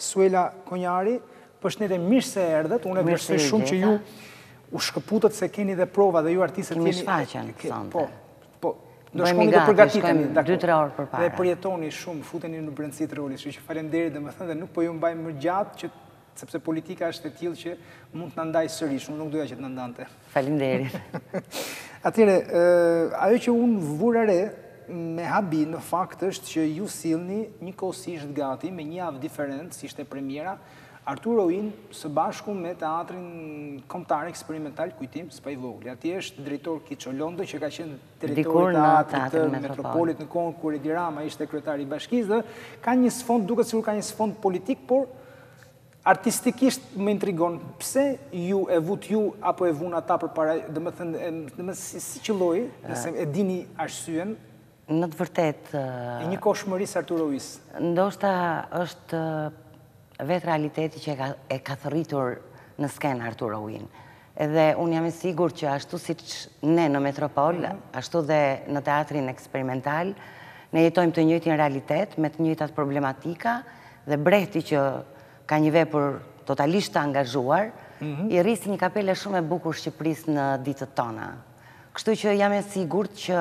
Suela Konjari, përshëndetje mirë se erdhët. Unë e vlerësoj shumë që po. ju u shkëputët se keni dhe prova dhe ju artistët keni. Kemi shfaqen sante. Po. Po. Do shkoni gati, të përgatiteni, dakor. 2-3 orë përpara. Dhe përjetoni shumë, futeni në brendësi të rolit. falenderi që faleminderit, domethënë dhe, dhe nuk po ju mbaj më gjatë që sepse politika është e tillë që mund të nëndaj ndaj sërish, unë nuk doja që të na ndante. Faleminderit. Atyre, ajo që unë vura re me habi në fakt është që ju silni një kosisht gati me një avë diferent, si shte premjera, Arturo Oin së bashku me teatrin komptar eksperimental kujtim së pa i vogli. Ati është drejtor Kicho Londo, që ka qenë drejtor të teatrin të metropolit në kohën kur Edi Rama ishte kretari i bashkiz, dhe ka një sfond, duke sigur ka një sfond politik, por artistikisht më intrigon, pse ju e vut ju apo e vun ata për para, dhe më thënë, dhe më si, si që lojë, eh. e dini arsyen, Në të vërtet... E një koshë mërisë Arturo Uisë? Ndo shta është vetë realiteti që e ka thëritur në skenë Arturo Uinë. Edhe unë jam e sigur që ashtu si që ne në Metropol, mhm. ashtu dhe në teatrin eksperimental, ne jetojmë të njëti në realitet, me të njëti atë problematika, dhe brehti që ka një vepër totalisht të angazhuar, mhm. i rrisë një kapele shumë e bukur Shqipëris në ditët tona. Kështu që jam e sigur që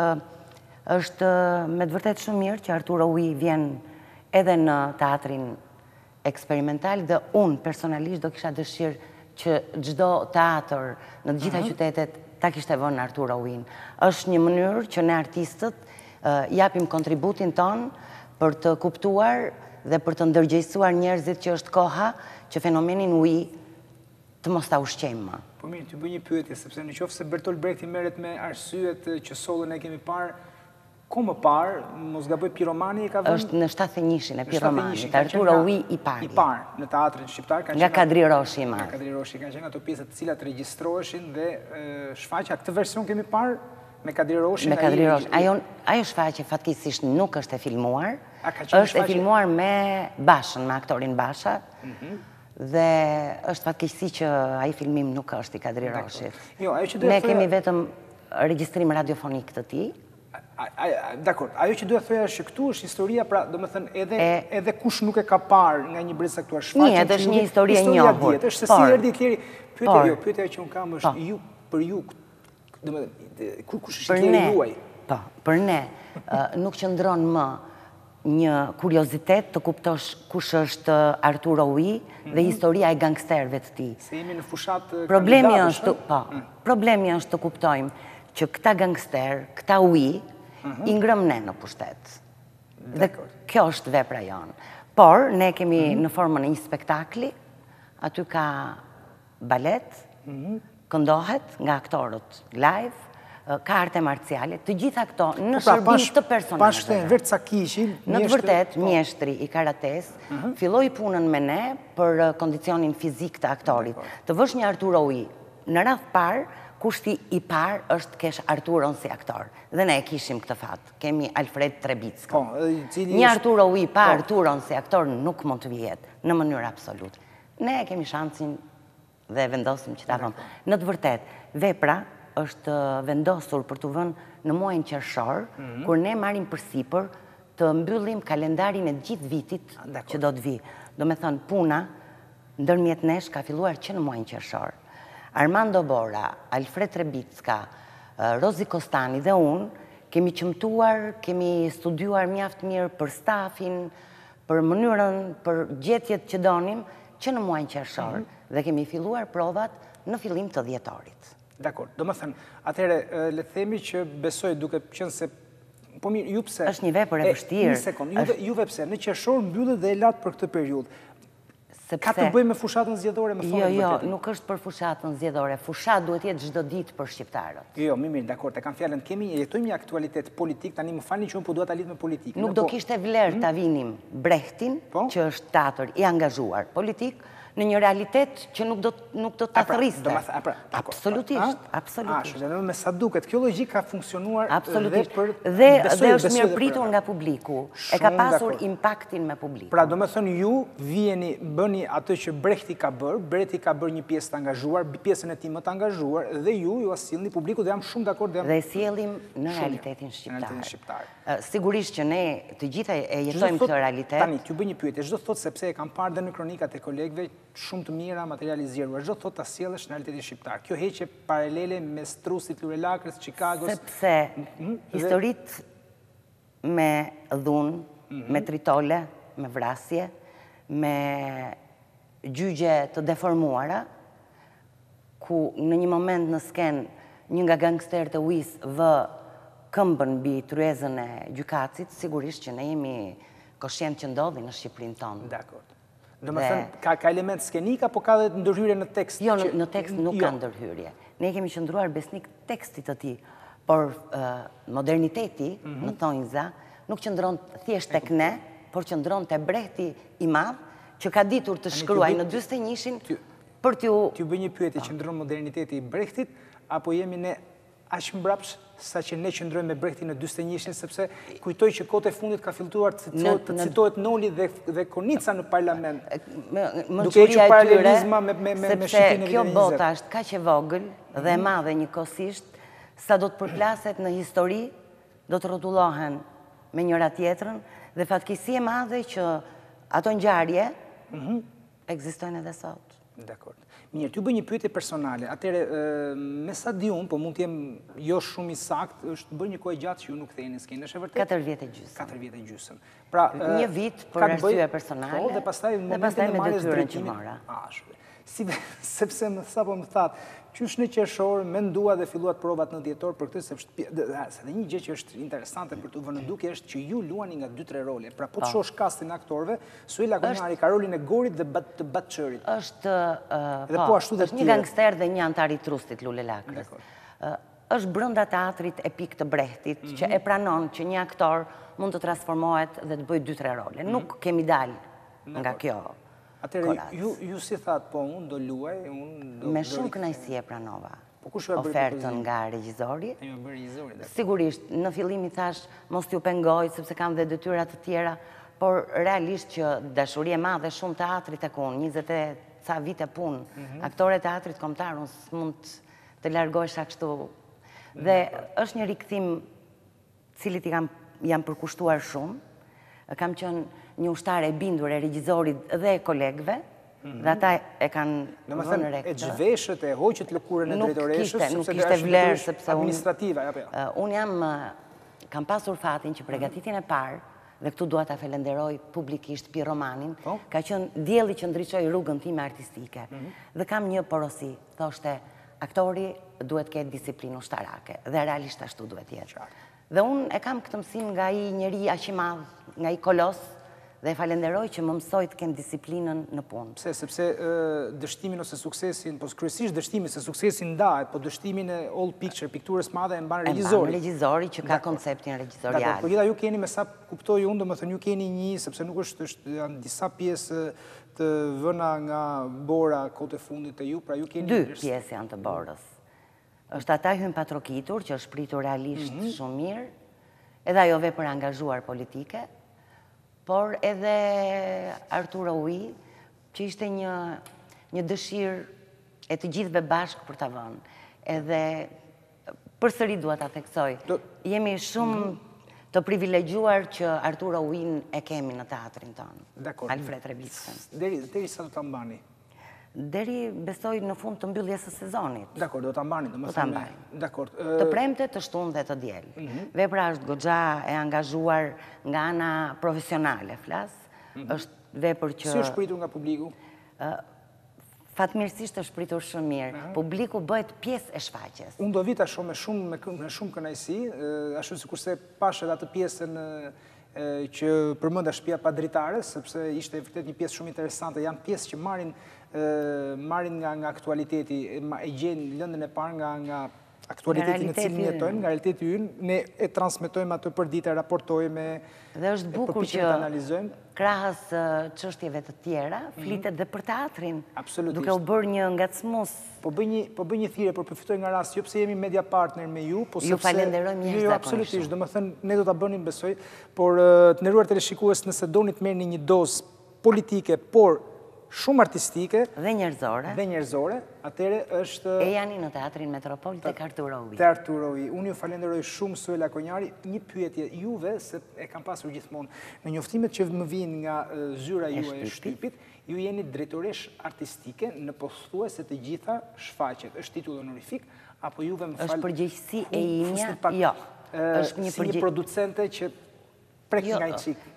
është eh, me të vërtet shumë mirë që Arturo Ui vjen edhe në teatrin eksperimental dhe unë personalisht do kisha dëshirë që gjdo teatr në gjitha mhm. qytetet ta kishte vënë Arturo Ui. është një mënyrë që ne artistët eh, japim kontributin tonë për të kuptuar dhe për të ndërgjësuar njerëzit që është koha që fenomenin Ui të mos ta ushqejmë më. Po mirë, të bëj një pyetje, sepse në qofë se Bertolt Brecht i meret me arsyet që solën e kemi parë, Ko më parë, mos nga bëj Piromani e ka vënë... është në 71 njëshin e Piromani, të Arturo Ui i parë. I parë, në teatrin shqiptar. Nga Kadri Roshi i marë. Nga Kadri Roshi, ka qenë ato pjesët të cilat registroheshin dhe shfaqa. Këtë version kemi parë me Kadri Roshi. Me Kadri Roshi. Ajo shfaqe fatkisisht nuk është e filmuar. është e filmuar me bashën, me aktorin basha. Mhm. Dhe është fatkisi që aji filmim nuk është i Kadri Roshi. Jo, ne kemi vetëm regjistrim radiofonik të ti. Dakor, ajo që duhet thëja është që këtu është historia, pra, do më thënë, edhe, edhe kush nuk e ka parë nga një brezë aktuar është Një, edhe është një historia një ahur. Historia djetë, është se si erdi të tjeri. Pyte jo, pyte që unë kam është po. ju, për ju, do më thënë, kur kush është të juaj? Pa, për ne, nuk që ndronë më një kuriozitet të kuptosh kush është Arturo Ui dhe mhm. historia e gangsterve të ti. Se jemi në fushat problemi është, po, mm. problemi është të kuptojmë që këta gangster, këta ui, mhm. i ngrëm ne në pushtet. Dhe kjo është vepra jonë. Por, ne kemi mhm. në formën një spektakli, aty ka balet, mhm. këndohet nga aktorët live, ka arte marciale, të gjitha këto po në pra, shërbim të personalës. Në të vërtet, po. mjeshtri i karates, filloi punën me ne për kondicionin fizik të aktorit. Të vësh një Arturo Ui, në radh parë, kushti i parë është kesh Arturon si aktor. Dhe ne e kishim këtë fatë. Kemi Alfred Trebicka. Po, Një Arturo u i po. parë, Arturon si aktor, nuk mund të vjetë në mënyrë absolut. Ne e kemi shancin dhe vendosim që të avëm. Në të vërtet, vepra është vendosur për të vënë në muajnë qërëshorë, mhm. kur ne marim për sipër të mbyllim kalendarin e gjithë vitit që do të vi. Do me thënë, puna, ndërmjet nesh, ka filluar që në muajnë qërshorë. Armando Bora, Alfred Rebicka, Rozi Kostani dhe unë, kemi qëmtuar, kemi studuar mjaftë mirë për stafin, për mënyrën, për gjetjet që donim, që në muajnë qërëshorë mhm. dhe kemi filluar provat në fillim të djetorit. Dakor, do më thënë, atëre, le themi që besoj duke qënë se Po mirë, ju pse... është një vepër e vështirë. Një sekundë, ju vepëse, në qëshorë mbyllët dhe e latë për këtë periudë. Ka të bëjmë me fushatën zjedhore? Jo, jo, nuk është për fushatën zjedhore. Fushatë duhet jetë gjdo ditë për shqiptarët. Jo, mi mirë, dakor, të kam fjallën, kemi e jetojmë një aktualitet politik, ta një më fani që unë po duhet alit me politikë. Nuk do po- kishtë e vlerë të avinim hm? brehtin, po? që është të atër i angazhuar politik, në një realitet që nuk do, nuk do të pra, thëriste. Pra, absolutisht, a, absolutisht. me sa duket, kjo logik ka funksionuar dhe për... Dhe, dhe është mirë pritur nga publiku, e ka pasur impactin me publiku. Pra, do me thënë ju, vjeni, bëni atë që brehti ka bërë, brehti ka bërë një pjesë të angazhuar, pjesën e ti më të angazhuar, dhe ju, ju asilë një publiku, dhe jam shumë dhe akord... Dhe, jam... dhe sielim në realitetin shqiptar. Në shqiptar. Sigurisht që ne të gjitha e jetojmë këtë realitet. Tani, t'ju bëj një pyetje, çdo thotë sepse e kam parë dhe në kronikat e kolegëve shumë të mira materializiru. E gjithë thot të asjel është në realitetin shqiptar. Kjo heqe paralele me strusit Lure Lakrës, Chicago... Sepse mhm, historit me dhunë, mhm. me tritole, me vrasje, me gjyge të deformuara, ku në një moment në sken një nga gangster të uisë vë këmbën bi tryezën e gjukacit, sigurisht që ne jemi koshjen që ndodhi në Shqiprin tonë. Dekord. Do më thënë, ka element skenika, po ka dhe ndërhyrje në tekst? Jo, në tekst nuk jo. ka ndërhyrje. Ne kemi qëndruar besnik tekstit të ti, por moderniteti, në mhm. thonjë za, nuk qëndron thjesht tek këne, por qëndron të brehti i madhë, që ka ditur të shkruaj në 21-in, për t'ju... T'ju bëj një pyetje, po. qëndron moderniteti i brehtit, apo jemi ne aqë mbrapsh sa që ne qëndrojmë me brekti në 21 sepse kujtoj që kote fundit ka filtuar të citohet Noli dhe, Konica në parlament. Më duke e që me, me, me e vjenizem. Sepse kjo bota është ka që vogël dhe mm. madhe një kosisht, sa do të përplaset në histori, do të rotulohen me njëra tjetrën, dhe fatkisi e madhe që ato njarje mm egzistojnë edhe sot. Dekord. Mirë, ty bëj një pyetje personale. Atëre, me sa di un, po mund të jem jo shumë i sakt, është bërë një kohë gjatë që ju nuk thënë skenë, është e vërtet. Katër vjet e gjysmë. Katër vjet e gjysmë. Pra, një vit për arsye personale. Po, dhe pastaj në momentin e marrjes drejtimit. Ah, shumë. sepse më sa po më thatë, qysh në qeshorë, me ndua dhe filluat provat në djetorë për këtë, sepse dhe një gjë që është interesante për të vënë duke është që ju luani nga dy tre role, pra po të shosh kastin aktorve, su i lakonari ka rolin e gorit dhe të batë qërit. është, uh, po, është një gangster dhe një antari trustit, Lule Lakrës. Uh, është brënda teatrit e pik të brehtit, që mhm. e pranon që një aktor mund të transformohet dhe të bëjt dy tre role. Nuk kemi mhm. Nuk kemi dalë nga kjo. Atëre, ju, ju si thatë, po, unë do luaj, unë do... Me shumë kënajsi e pranova. Po kush e bëri ofertën nga regjizori? Ai më bëri regjizori. Sigurisht, në fillim i thash, mos t'ju pengoj sepse kam dhe detyra të tjera, por realisht që dashuria e madhe shumë teatrit tek unë, 20 ca vite pun, mhm. aktore teatrit kombëtar, unë mund të largohesha kështu. Dhe është një rikthim cilit i kam jam përkushtuar shumë. Kam qenë një ushtare e bindur e regjizorit dhe e kolegve, mhm. dhe ata e kanë në më thënë rektë. E gjveshët e hoqët lëkurën e drejtoreshës, nuk kishte vlerë, sepse unë... Administrativa, ja jo? përja. Unë jam, kam pasur fatin që pregatitin e parë, dhe këtu duha ta felenderoj publikisht pi romanin, po. ka qënë djeli që ndryqoj rrugën time artistike. Mhm. Dhe kam një porosi, thoshte, aktori duhet këtë disiplinë ushtarake, dhe realisht ashtu duhet jetë. Dhe unë e kam këtë mësim nga i njëri ashimadh, nga i kolosë, dhe falenderoj që më mësoj të kemë disiplinën në punë. Pse, sepse dështimin ose suksesin, po kërësisht dështimin se suksesin ndahet, po dështimin e all picture, pikturës madhe e mbanë regjizori. E mbanë regjizori që ka konceptin regjizorial. Dakor, po gjitha ju keni me sa kuptoj unë, do më thënë ju keni një, sepse nuk është janë disa pjesë të vëna nga bora kote fundit të ju, pra ju keni... Dy pjesë janë të borës. është ata hymë patrokitur, që është pritur realisht mhm. shumë mirë, edhe ajo vepër angazhuar politike, por edhe Artura Ui, që ishte një dëshirë e të gjithve bashkë për të vëndë. Edhe për sëri duha të atheksoj. Jemi shumë të privilegjuar që Artura Uin e kemi në teatrin tonë. Dekor. Alfred Rebisën. Dheri sa të të mbani, deri besoj në fund të mbylljes së sezonit. Dakor, do ta mbani, Do ta mbani. Dakor. Të premte, të shtunë dhe të diel. Mhm. Vepra është goxha e angazhuar nga ana profesionale, flas. Mhm. Është vepër që Si është pritur nga publiku? Ë Fatmirësisht është pritur shumë mirë. Mhm. Publiku bëhet pjesë e shfaqjes. Unë do vita shumë me shumë me shumë kënaqësi, ashtu sikurse pashë edhe atë pjesën që përmënda shpia pa dritarës, sepse ishte e vërtet një pjesë shumë interesante, janë pjesë që marin nga aktualiteti, e gjenë lëndën e parë nga aktualitetin e cilin jetojmë, nga realitetin yn, ne e transmitojmë atë për dite, raportojme, dhe është bukur që krahës qështjeve të tjera, mhm. flitet dhe për teatrin, duke u bërë një nga smus. Po bëj një po thire, por përfitoj nga rast, jo pëse jemi media partner me ju, po sepse... Ju falenderojmë njështë Jo, jo absolutisht, do më thënë, ne do të bënim besoj, por të nëruar të reshikues nëse do një të merë një dozë politike, por shumë artistike. Dhe njerëzore. Dhe njerëzore. Atere është... E janë në teatrin Metropol të Karturovi. Të Karturovi. Unë ju falenderoj shumë, Suela Konjari, një pyetje juve, se e kam pasur gjithmonë. Në njoftimet që më vinë nga zyra ju e shtipit, ju jeni drejtoresh artistike në postuese të gjitha shfaqet. është titull honorifik, apo juve më falë... është përgjegjësi e imja, Jo. Si një producente që prekë jo, nga i qikë.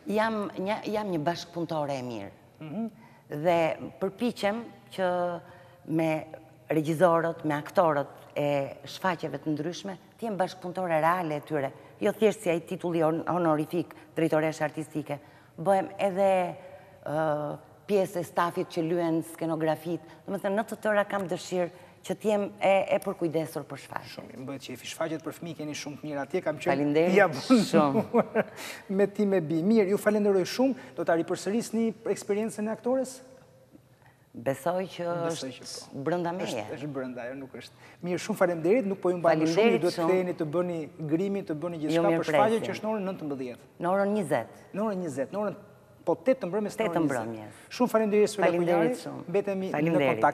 Jam një bashkëpuntore e mirë. Mhm dhe përpichem që me regjizorët, me aktorët e shfaqeve të ndryshme, të jenë bashkëpuntore reale e tyre, jo thjesht si ai titulli honorifik drejtoresh artistike, bëhem edhe pjesë e stafit që luen skenografit, dhe më thënë, në të tëra kam dëshirë që t'jem e, e për kujdesur për shfaqet. Shumë, më bëtë që e fi shfaqet për fmi, keni shumë të mirë atje, kam që Falinderi, ja shumë. me ti me bi. Mirë, ju falenderoj shumë, do t'ari përsëris një eksperiencën e aktores? Besoj që është po. brënda meje. Është, është brënda, jo nuk është. Mirë, shumë falenderit, nuk po ju mbajnë shumë, ju duhet të tëjeni të bëni grimi, të bëni gjithka jo, për shfaqe që është 19. Në orën 20. Në orën 20, në orën po 8 të mbrëmjes. 8 të mbrëmjes. Shumë Sule në kontakt.